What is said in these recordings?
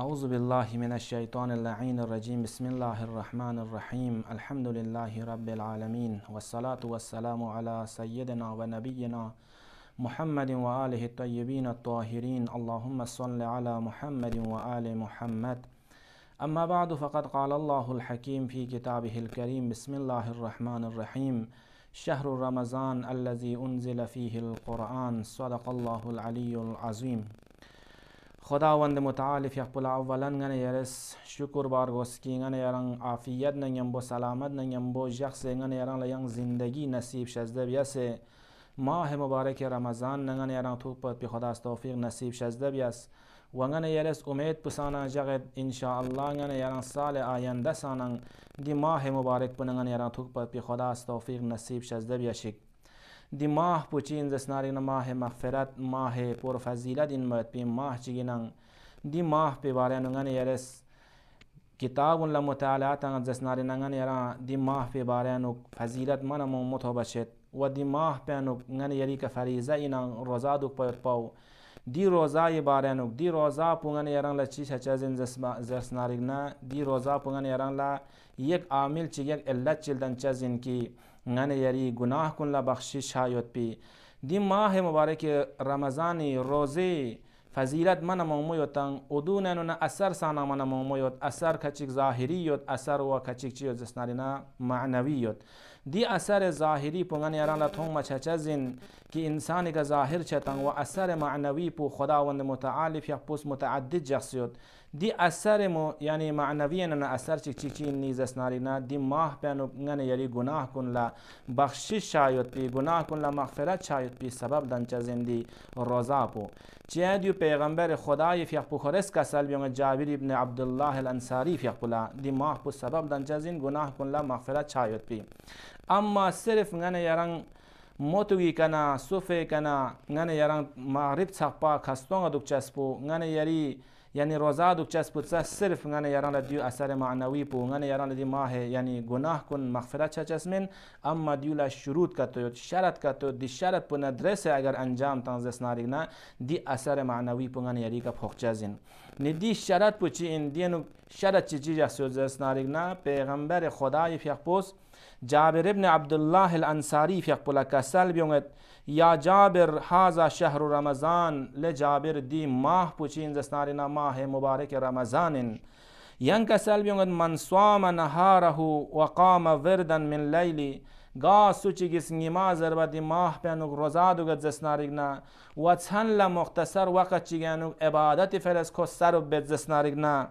أعوذ بالله من الشيطان اللعين الرجيم بسم الله الرحمن الرحيم الحمد لله رب العالمين والصلاة والسلام على سيدنا ونبينا محمد وآله الطيبين الطاهرين اللهم صل على محمد وآل محمد أما بعد فقد قال الله الحكيم في كتابه الكريم بسم الله الرحمن الرحيم شهر رمضان الذي أنزل فيه القرآن صدق الله العلي العظيم خداوند متعال فی خپل اولن غنه یارس شکر بار گسکی غنه یارن عافیت نگم بو سلامت نگم بو شخص غنه یارن لیان زندگی نصیب شزده بیسه ماه مبارک رمضان نگن یارن تو پت خدا خدا توفیق نصیب شزده بیس و غنه یارس امید پسانا شاء الله غنه یارن سال آینده سانن دی ماه مبارک پنگن یارن تو پت خدا خدا توفیق نصیب شزده بیشک دی دِا پوچین زسناری ن مغفرت معی پور فضیلت نن مرد پی چگینن دی پی بارے باریہ یرس کتاب اللہ زسناری اُن یران دی نماح پی بھاریہ نک فضیرت مو و دی واہ پی نک غن یری ک فری ژ نن روزا پاو دی روزا بارے نک دی روزا پونگن یران لچی پوگن زن زسناری جسم دی روزا پونگن یران پوگن یک عامل چی یک اََ چلدن دن چن كى غن یری گناه کن لبخشی شاید پی دی ماه مبارک رمضانی روزه فضیلت من مومویتن ادونن نه اثر سانا من مومویت اثر کچک ظاهری یوت اثر و کچک چیو زسنارینا معنوی یوت دی اثر ظاهری پونگن یاران ما چه زین که انسانی که ظاهر چتن و اثر معنوی پو خداوند متعال یا پوس متعدد شخصیت دی اثر مو یعنی معنوی نن اثر چی چی چی نیز نارینا دی ماه پیانو نن یری گناه کن لا بخشش شاید پی گناه کن لا مغفرت شاید پی سبب دن چه زندی روزا پو چی دیو پیغمبر خدای فیق پو خورس کسل بیان جابر ابن عبدالله الانصاری فیق پولا دی ماه پو سبب دن چه زند گناه کن لا مغفرت شاید پی اما صرف نن یرنگ motugi kana sufe kana ngane yarang maghrib chakpa khastong aduk chaspu ngane yari یعنی رازاد چسبوتسه صرف گنه یاران دیو اثر معنوی پو گنه یاران دی ماه یعنی گناه کن مغفرت چه چسمین اما دیو لا شروط کتو شرط کتو دی شرط پو ندرسه اگر انجام تانز سناری نه دی اثر معنوی پو گنه یاری که پخچه زین نی دی شرط پو چی این دینو شرط چی چی جسوز سناری نه پیغمبر خدای فیق پوست جابر ابن عبدالله الانصاری فیق پولا کسل بیونگت یا جابر هذا شهر رمضان لجابر دی ماه پوچین زستارینا ماه مبارک رمضان ينكسل بيونغن من صام نهاره وقام وردا من ليلي غا سوچيگس نمازر و دی ماه پنوگ روزا دوگت زسنارگنا و چن لا مختصر وقت چیگنوگ عبادت فرس کو سر و بد زسنارگنا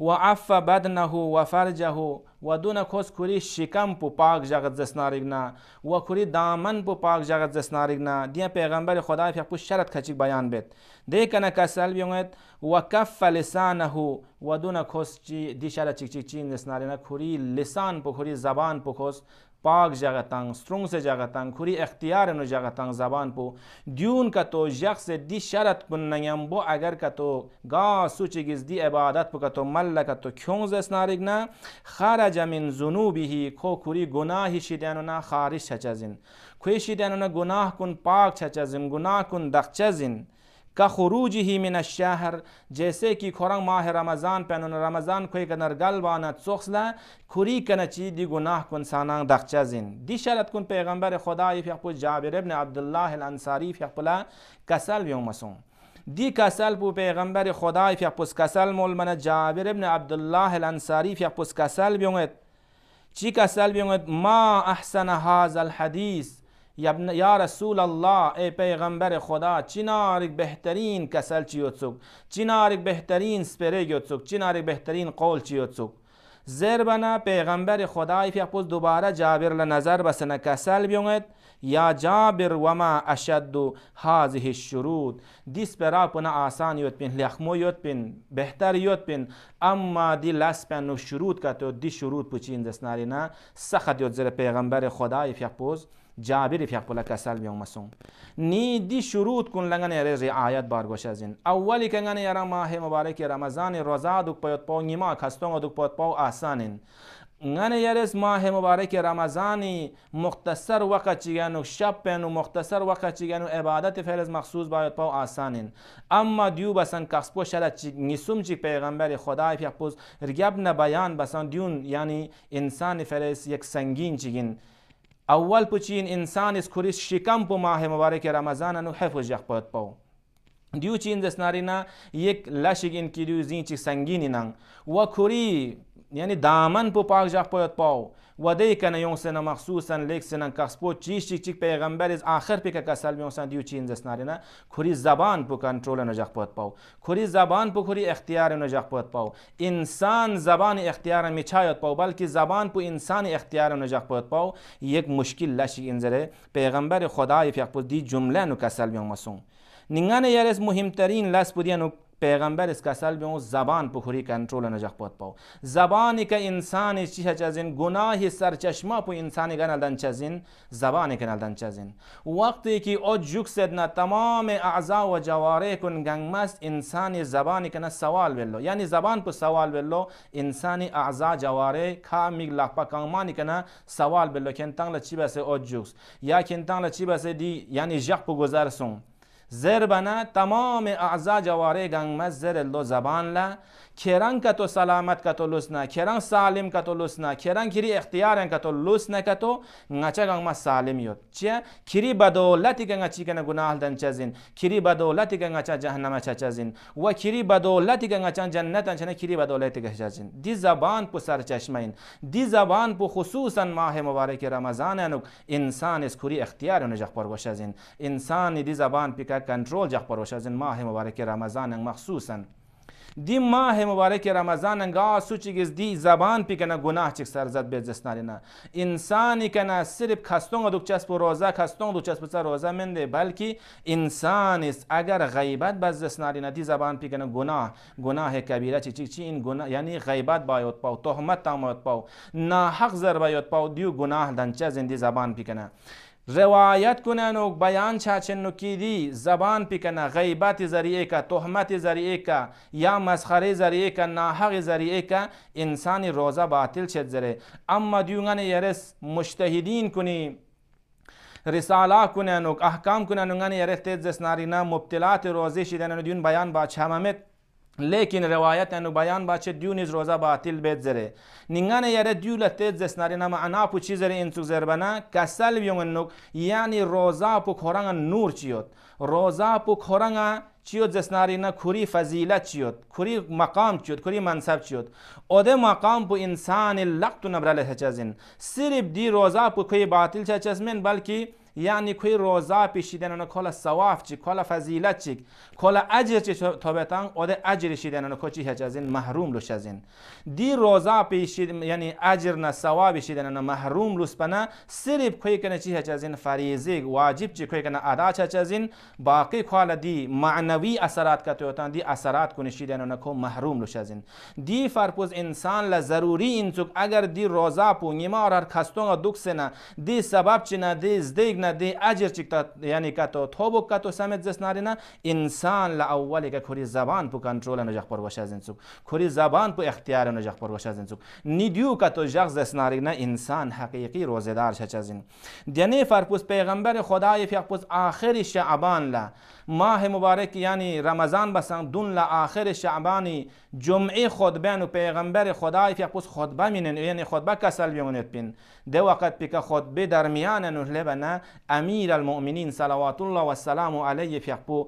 وعف بدنه وفرجه و دونه کوس کوری شکم پو پاک جغت نه و کوری دامن پو پاک جغت نا دیا پیغمبر خدا پی پو شرط کچیک بیان بیت دیکنه کسل بیونگید و کف لسانه و دونه کس چی دی شرط چی چی چی نه کوری لسان پو کوری زبان پو کس پاک جغتان سترونگ سے جغتان کوری اختیار نو جغتان زبان پو دیون کتو جغ سے دی شرط پن نیم بو اگر کتو گا سوچی دی عبادت پو کتو مل کتو کیونز نا خارج خرج من ذنوبه کو کوری گناہ شی دینو نا خارج چھا چزن کوئی شی دینو گناہ کن پاک چھا چزن گناہ کن دخ چزن کا خروج ہی من الشہر جیسے کی کھورنگ ماہ رمضان پینن رمضان کھوی کنر گل وانا چوخس لے کھوری کن چی دی گناہ کن سانان دخ زن دی شرط کن پیغمبر خدای فیق پو جابر ابن عبداللہ الانساری فیق پلا کسل بیوم مسون دی کسل بو پیغمبر خدای فیق پس کسل مول من جابر ابن عبد عبدالله الانصاری فیق پس کسل بیونگت چی کسل بیونگت ما احسن هاز الحدیث یا رسول الله ای پیغمبر خدا چنارک بهترین کسل چیوتسوک چنارک بهترین سپره گیوتسوک چنارک بهترین قول چیوتسوک زیربنا پیغمبر خدای فی پس دوباره جابر لنظر بسنه کسل بیومد یا جابر وما اشد هذه الشروط دیس برا پنا آسان یوت پین لخمو یوت پین بهتر یوت پین اما دی لس پین و شروط کتو دی شروط پوچین دسناری نه سخت یوت زیر پیغمبر خدای فی پس جابری فیقبولا کسل میومسون نیدی شروط کن لنگن رعایت بارگوش از این اولی کنگن یرا ماه مبارک رمضان روزا دوک پایت پاو نیما کستون دوک پایت پاو آسانین غن یرس ماه مبارک رمضانی مختصر وقت چیگنو شب پینو مختصر وقت چیگنو عبادت فرز مخصوص باید پاو آسانین اما دیو بسن کسپو شلا نیسوم چی پیغمبر خدای پیخپوز رگب نبیان بسن دیون یعنی انسان فرز یک سنگین چیگین اول پچین انسان از کوریس شکم په ماه مبارک رمضان نو حفظ یخ پات پاو دیو چین دس نارینا یک لاشگین کیدیو زین چی سنگینی نان و کوری یعنی دامن په پاک جاق پویت پاو و دی کنه یون سنه مخصوصا لیک سنن کسپو چیشی چیک پیغمبر از آخر پی که کسل میون سن دیو چین زسناری نه کوری زبان په کنټرول نه جاق پویت پاو کوری زبان په کوری اختیار نه جاق پویت پاو انسان زبان اختیار می چایت پاو بلکه زبان په انسان اختیار نه جاق پویت پاو یک مشکل لشی انزره پیغمبر خدای پیغمبر دی جمله نو کسل میون مسون Ningane yarız muhimterin las budiyanuk پیغمبر است که اصل به اون زبان پخوری کنترل نجاق پاد پاو زبانی که انسان چیه چزین گناه سرچشما پو انسان گنالدن چزین زبان گنالدن چزین وقتی که او جوک سدنا تمام اعضا و جواره کن گنگمست انسان زبانی کنه سوال بلو یعنی زبان پو سوال بلو انسان اعضا جواره کامی لقپا کامانی کنه سوال بلو کنتان لچی بسه او جوکس یا کنتان لچی بسه دی یعنی جاق پو گذر سون زربنه تمام اعضا جواره گنگمه زر لو زبان لا کرن کتو سلامت کتو لسنه کرن سالم کتو لسنه کرن کری اختیارن کتو لسنه کتو نچه گنگمه سالم یود چه کری بدولتی گنگه چی کنه گناه دن چزین کری بدولتی گنگه چه جهنمه چه چزین و کری بدولتی گنگه چه جنتن چنه کری بدولتی که چزین دی زبان پو سرچشمه این دی زبان پو خصوصا ماه مبارک رمضان انسان اس کری اختیار نجخ پر زین، انسان دی زبان پیک کنترولجاق paroşazin mahê mübareke Ramazanin maxsusen. Dî mahê mübareke Ramazanin ga sûçîgiz dî zeban pîkene gunah çik serzet bê zistnarîne. İnsanî kene sirip kastonga duk çesp û roza kastong duk çesp ser roza min dê belkî insanîs eger xeybet bez zistnarîne dî zeban pîkene gunah gunahê kebîre çî çîk çî in gunah yanî xeybet ba yotpav tohmet tam yotpav nahaq zerbe yotpav dî gunah den çezin dî zeban pîkene. روایت کننک بیان چاچنک دی زبان پیکنه غیبت ذریعه که تهمت ذریعه که یا مسخره ذریعه که ناحق ذریعه که انسان روزه باطل شد زره اما دیونگان یرس مشتهدین کنی رساله کننک احکام کننگان یرس تیز زسنارینا مبتلات روزه شیدن دیون بیان با چمامت لیکن روایت انو بیان باچه دیو دیونیز روزا باطل بیت زره نینگانه یره دیو لطیت زسناری نما انا پو چی زره انسو زربنا کسل بیونگن نک یعنی روزا پو کورنگ نور چیوت روزا پو کورنگ چیوت زسناری نه کوری فضیلت چیوت کوری مقام چیوت کوری منصب چیوت ده مقام پو انسان لقتو نبرل هچزین صرف دی روزا پو کوی باطل چزمین بلکی یعنی کوی روزا پیشیدن کلا سواف چی کلا فضیلت چی کلا اجر چی تابتان اود اجر شیدن کو چی هچ از این محروم لوش از دی روزا پیشید یعنی اجر نه ثواب شیدن محروم لوس پنا صرف کوی کنه چی هچ از این فریضه واجب چی کوی کنه ادا چ از این باقی کلا دی معنوی اثرات کتوتان دی اثرات کنه شیدن کو محروم لوش از دی فرپوز انسان ل ضروری این اگر دی روزا پونیما اور هر کستون دوک دی سبب نه دی زدیگ نه دی اجر چې یعنی کاتو توبو کاتو سمت زسنارینا انسان لا اولی که کوری زبان په کنټرول نه ژغ پر وشه زنڅو کوری زبان په اختیار نه ژغ پر وشه زنڅو نیدیو کاتو ژغ زسنارینا انسان حقیقی روزدار شچ ازین دنی فرپوس پیغمبر خدای فیقپوس آخر شعبان لا ماه مبارک یعنی رمضان بسن دون لا آخر شعبانی جمعه خطبه نو پیغمبر خدای فیقپوس خطبه مینن یعنی خطبه کسل بیمونت پین ده وقت پیکه خطبه در میان نو لبنه امیر المؤمنین صلوات الله و سلام علیه فیقبو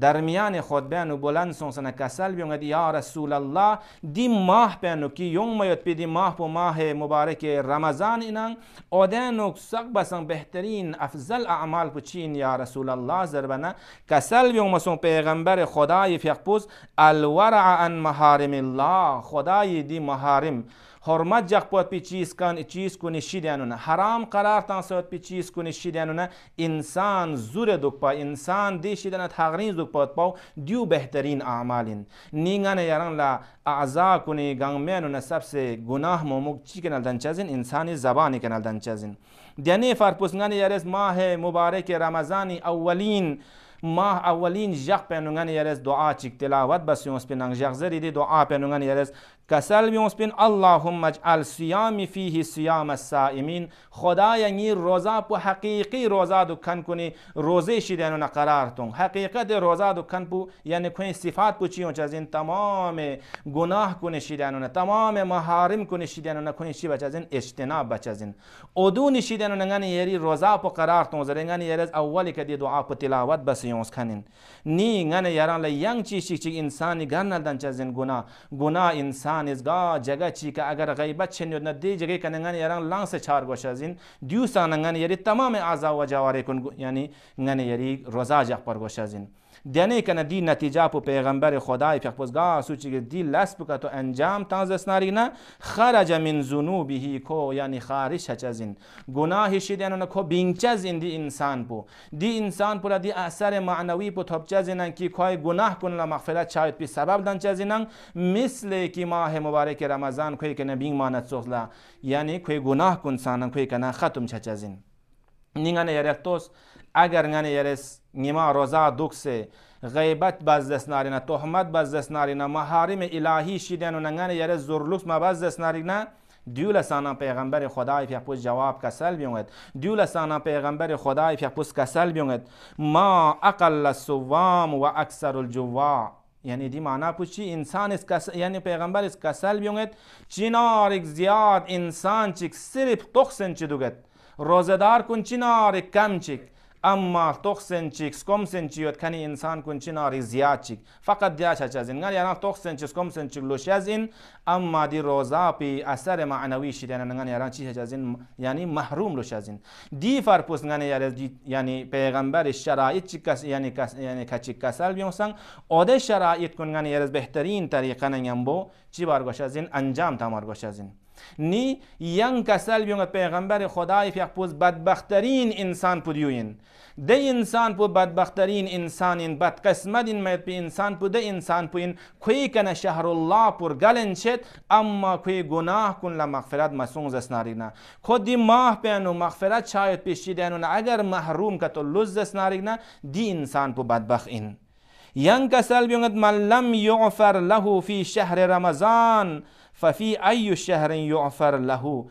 در میان خود بینو بلند سونسنه کسل بیونگد یا رسول الله دی ماه بینو کی یون میوت پی دی ماه پو ماه مبارک رمضان اینن اودینو سق بسن بهترین افضل اعمال پو چین یا رسول الله زربنه کسل بیون مسون پیغمبر خدای فیقپوز الورع ان محارم الله خدای دی محارم hormat jahpoatpi chiiskan chiiskunishidyanuna haram qarar tansot pi chiiskunishidyanuna insan zure dukpa insan deshidana tagrin zukpat pau diu behtarin amalin ningane yarang la a'za kuni gangmenuna sabse gunah momuk chikenal danchazin insani zabani kenal danchazin دیانی فرپوسنگانی یارس ماه مبارک رمضانی اولین ماه اولین جق پنونگان یارس دعا چیک تلاوت بس یونس پننگ جق زری دی دعا پنونگان یارس کسل بیموس بین اللهم اجعل سیامی فیه سیام السائمین خدای یعنی روزا پو حقیقی روزا دو کن کنی روزه شیدنو نقرار تون حقیقت روزا دو کن پو یعنی کنی صفات پو چیون از این تمام گناه کنی شیدنو نه تمام محارم کنی شیدنو نه کنی شی بچ از این اجتناب بچه از این ادو و نگانی یری روزا پو قرار تون زرنگانی یری از اولی که دی دعا پو تلاوت بسیونس کنین نی گنه یران لیان چی شی چی انسانی گرنل دن این گناه گناه انسان hanizga jaga chika agar ghaybet çenyor na de jage kanangan yaran lang se çar goşa zin diyu sanangan yeri tamam aza ve javare kun yani ngane yeri roza jak par goşa zin دنه کنه دی نتیجه پو پیغمبر خدای پیخپوزگا سوچ که دی لسب که تو انجام تازه سناری نه خرج من زنوبیهی کو یعنی خارج هچ گناهی گناهی شده یعنی کو بینچه دی انسان پو دی انسان پو دی اثر معنوی پو تب از که گناه کنن مغفلت چاید پی سبب دن چه مثل که ماه مبارک رمضان کوی کنه بین مانت سخلا یعنی کوی گناه کن سانن کوی کنه ختم چه از این نگانه اگر ngani یرس نیما روزه دوکس غیبت باز دست نارینه تهمت باز دست نارینه محارم الهی شیدن و نه یره زورلوس ما باز دست نارینه دیول سانا پیغمبر خدای فیق پوس جواب کسل بیوند دیول سانا پیغمبر خدای فیق پوس کسل بیوند ما اقل سوام و اکثر الجوا یعنی دی معنا پوچی انسان اس کس یعنی پیغمبر اس کسل بیوند ایک زیاد انسان چک صرف تخسن چی دوگت روزدار کن چنار کم اما توخ سنچیک، سکوم سن یاد کنی انسان کن چی ناری زیاد چیک فقط دیا چا چیز این یعنی توخ چیز سکوم سن چیک لوش از این اما دی روزا پی اثر معنوی شید یعنی نگان یعنی چی از این یعنی محروم لوش از این دی فرپوس یعنی پیغمبر شرایط چی کس یعنی کس یعنی کچی کسل سنگ اده شرایط کن یعنی بهترین طریقه نگم بو چی بارگوش از این انجام تمارگوش از این نی یان کسل بیون پیغمبر خدای فیق پوز بدبخترین انسان پدیوین ده انسان پو بدبخترین انسان این بدقسمت این میت پی انسان پو ده انسان پو این کوی کنه شهر الله پور گلن شد اما کوی گناه کن لمغفرت مسون خود دی ماه پینو مغفرت شاید پیشی و اگر محروم کتو لز نه دی انسان پو بدبخت این ینگ کسل بیونگت من لم یعفر له فی شهر رمضان ففی ای شهر یعفر له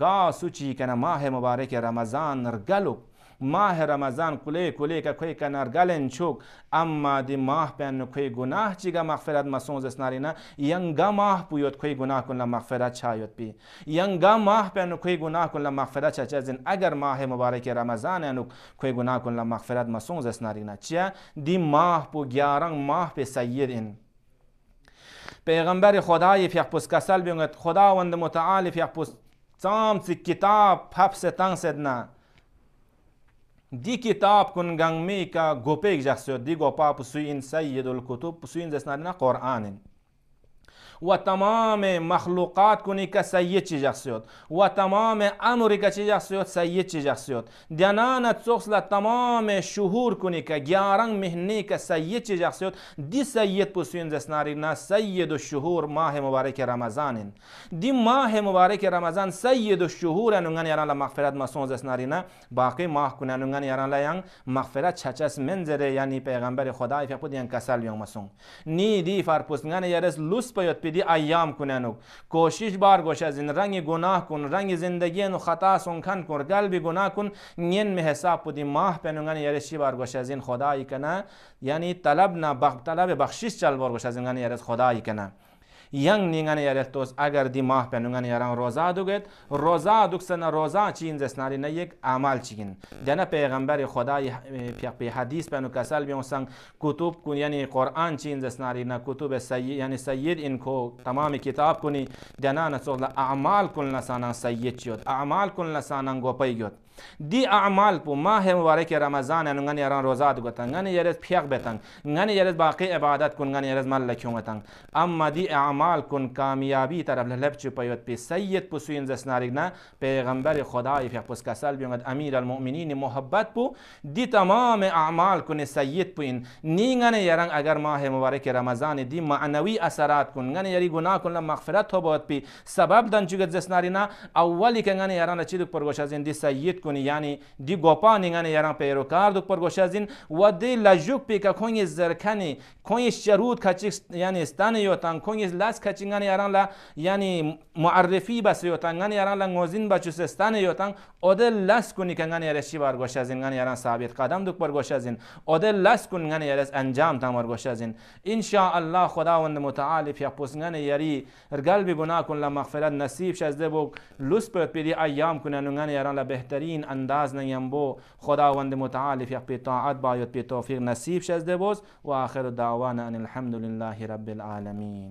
گا سوچی کنه ماه مبارک رمضان رگلو ماه رمضان کلی کلی که کوی کنرگلن چوک اما دی ماه بین کوی گناه چیگا مغفرت مسونز اسنارینا ینگا ماه پویوت کوی گناه کن مغفرت چایوت پی ینگا ماه بین کوی گناه کن مغفرت چا چزن اگر ماه مبارک رمضان انو کوی گناه کن مغفرت مسونز اسنارینا چیا دی ماه پو گیارنگ ماه پی سید این پیغمبر خدا یک کسل خدا خداوند متعال یک چی کتاب پپ تنگ سدنا دی کتاب کن گنگ می کا گوپیک جخصیت دی گوپا این سید الکتب دسنا زسنا قرآنین و تمام مخلوقات کنی که سید چی جخصیت و تمام امری که چی جخصیت سید چی جخصیت دنانت سخص تمام شهور کنی که گیارنگ مهنی که سید چی جخصیت دی سید پسوین زسناری نه سید و شهور ماه مبارک رمضانین دی ماه مبارک رمضان سید و شهور انگان یران مغفرت مسون زسناری نه باقی ماه کنی انگان یاران لیان مغفرت چچس منزره یعنی پیغمبر خدای فیقود یان کسل یوم مسون نی دی فرپوسنگان یارس لوس پیوت پیدی ایام کنن کوشش بار گوش از این رنگ گناه کن رنگ زندگی نو خطا سون کن کن قلب گناه کن نین می حساب پدی ماه پنونگان یرشی بار گوش از این خدایی کنه یعنی طلب نه بخ... طلب بخشش چل بار گوش از این یعنی خدایی کنه یانگ نیگانی یاره توس اگر دی ماه پنونگانی یاران روزا دوگید روزا نه روزا چین زسناری نه یک عمل چین دنا پیغمبر خدا پی حدیث پنو کسل بیون سان کتب کو یعنی قران چین زسناری نه کتب سی یعنی سید ان کو تمام کتاب کنی دنا جنا اعمال کن نسانه سید چود اعمال کن نسانه گوپای گوت دی اعمال پو ماه مبارک رمضان ان ngani yaran rozat gotan ngani yarez phiyak betan ngani yarez baqi ibadat kun ngani yarez mal lakyung atan amma di اعمال kun kamiyabi taraf lab chu payot pe sayyid pu suin zasnarigna peygamber khuda ifyak pus kasal biungad amir al mu'minin muhabbat pu di tamam اعمال kun sayyid pu in ni ngani yaran agar mah مبارک رمضان دی معنوی اثرات kun ngani yari guna kun la maghfirat ho bot pi sabab dan chugat zasnarina awwali ke ngani yaran chiduk pargoshazin di sayyid کنی یعنی دی گوپا نیگن یران یعنی پیرو کار پرگوش از این و دی لجوک که کنی زرکنی کنی شرود کچی یعنی استانی یوتان کنی لاس کچی گن یران یعنی لا یعنی معرفی بس یوتان گن یعنی یران لا نوزین بچو استانی یوتان دی لاس کنی که گن یرشی برگوش از این یران ثابت قدم دو گوش از این دی لاس کن گانی یرس انجام تامر گوش از این ان شاء الله خداوند متعال پیا یری یری بی گناه کن لا مغفرت نصیب شده بو لوس پی ایام کنن گن یران لا بهترین این انداز نیم بو خداوند متعال فی پی طاعت باید پی توفیق نصیب شده بوز و آخر دعوانا ان الحمد لله رب العالمین